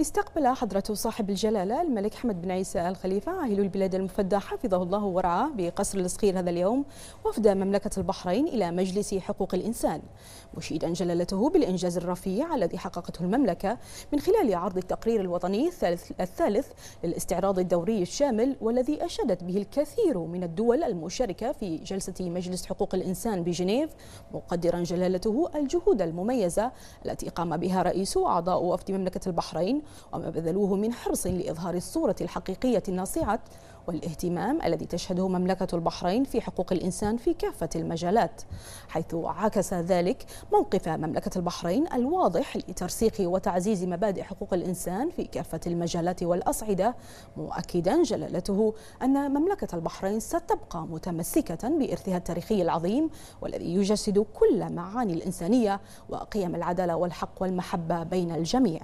استقبل حضرة صاحب الجلالة الملك حمد بن عيسى الخليفة عاهل البلاد المفدى حفظه الله ورعاه بقصر الصغير هذا اليوم وفد مملكة البحرين إلى مجلس حقوق الإنسان مشيدا جلالته بالإنجاز الرفيع الذي حققته المملكة من خلال عرض التقرير الوطني الثالث الثالث للاستعراض الدوري الشامل والذي أشادت به الكثير من الدول المشاركة في جلسة مجلس حقوق الإنسان بجنيف مقدرا جلالته الجهود المميزة التي قام بها رئيس أعضاء وفد مملكة البحرين وما بذلوه من حرص لإظهار الصورة الحقيقية الناصعة والاهتمام الذي تشهده مملكة البحرين في حقوق الإنسان في كافة المجالات حيث عكس ذلك موقف مملكة البحرين الواضح لترسيخ وتعزيز مبادئ حقوق الإنسان في كافة المجالات والأصعدة مؤكدا جلالته أن مملكة البحرين ستبقى متمسكة بإرثها التاريخي العظيم والذي يجسد كل معاني الإنسانية وقيم العدالة والحق والمحبة بين الجميع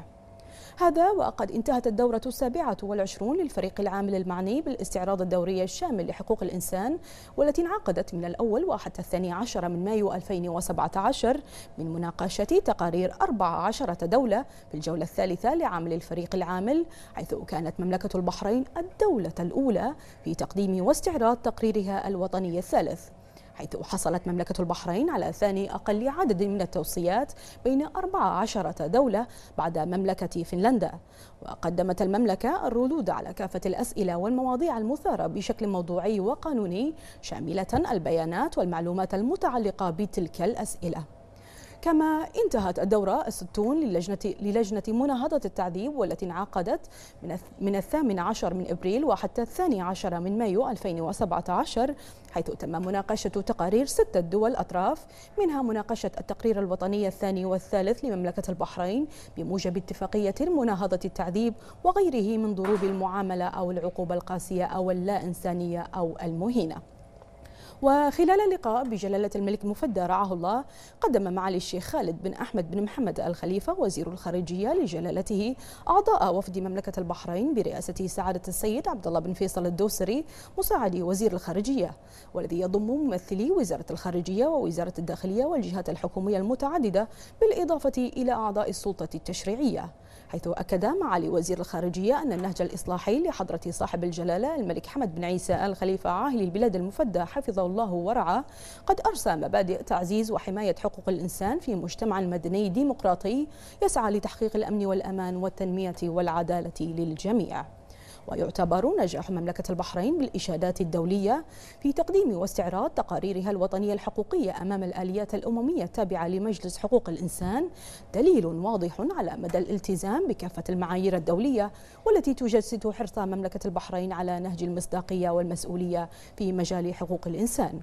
هذا وقد انتهت الدورة السابعة والعشرون للفريق العامل المعني بالاستعراض الدوري الشامل لحقوق الإنسان والتي انعقدت من الأول وحتى الثاني عشر من مايو 2017 من مناقشة تقارير 14 دولة في الجولة الثالثة لعمل الفريق العامل حيث كانت مملكة البحرين الدولة الأولى في تقديم واستعراض تقريرها الوطني الثالث حيث حصلت مملكة البحرين على ثاني أقل عدد من التوصيات بين 14 دولة بعد مملكة فنلندا وقدمت المملكة الردود على كافة الأسئلة والمواضيع المثارة بشكل موضوعي وقانوني شاملة البيانات والمعلومات المتعلقة بتلك الأسئلة كما انتهت الدورة الستون للجنة, للجنة مناهضة التعذيب والتي انعقدت من الثامن عشر من إبريل وحتى الثاني عشر من مايو 2017 حيث تم مناقشة تقارير ستة دول أطراف منها مناقشة التقرير الوطني الثاني والثالث لمملكة البحرين بموجب اتفاقية مناهضة التعذيب وغيره من ضروب المعاملة أو العقوبة القاسية أو اللا إنسانية أو المهينة وخلال اللقاء بجلالة الملك مفدى رعاه الله قدم معالي الشيخ خالد بن أحمد بن محمد الخليفة وزير الخارجية لجلالته أعضاء وفد مملكة البحرين برئاسة سعادة السيد عبد الله بن فيصل الدوسري مساعد وزير الخارجية والذي يضم ممثلي وزارة الخارجية ووزارة الداخلية والجهات الحكومية المتعددة بالإضافة إلى أعضاء السلطة التشريعية حيث أكد معالي وزير الخارجية أن النهج الإصلاحي لحضرة صاحب الجلالة الملك حمد بن عيسى الخليفة عاهل البلاد المفدى حفظه الله ورعاه قد أرسى مبادئ تعزيز وحماية حقوق الإنسان في مجتمع مدني ديمقراطي يسعى لتحقيق الأمن والأمان والتنمية والعدالة للجميع ويعتبر نجاح مملكة البحرين بالإشادات الدولية في تقديم واستعراض تقاريرها الوطنية الحقوقية أمام الآليات الأممية التابعة لمجلس حقوق الإنسان دليل واضح على مدى الالتزام بكافة المعايير الدولية والتي تجسد حرص مملكة البحرين على نهج المصداقية والمسؤولية في مجال حقوق الإنسان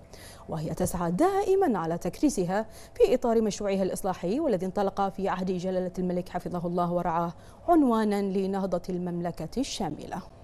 وهي تسعى دائما على تكريسها في إطار مشروعها الإصلاحي والذي انطلق في عهد جلالة الملك حفظه الله ورعاه عنوانا لنهضة المملكة الشاملة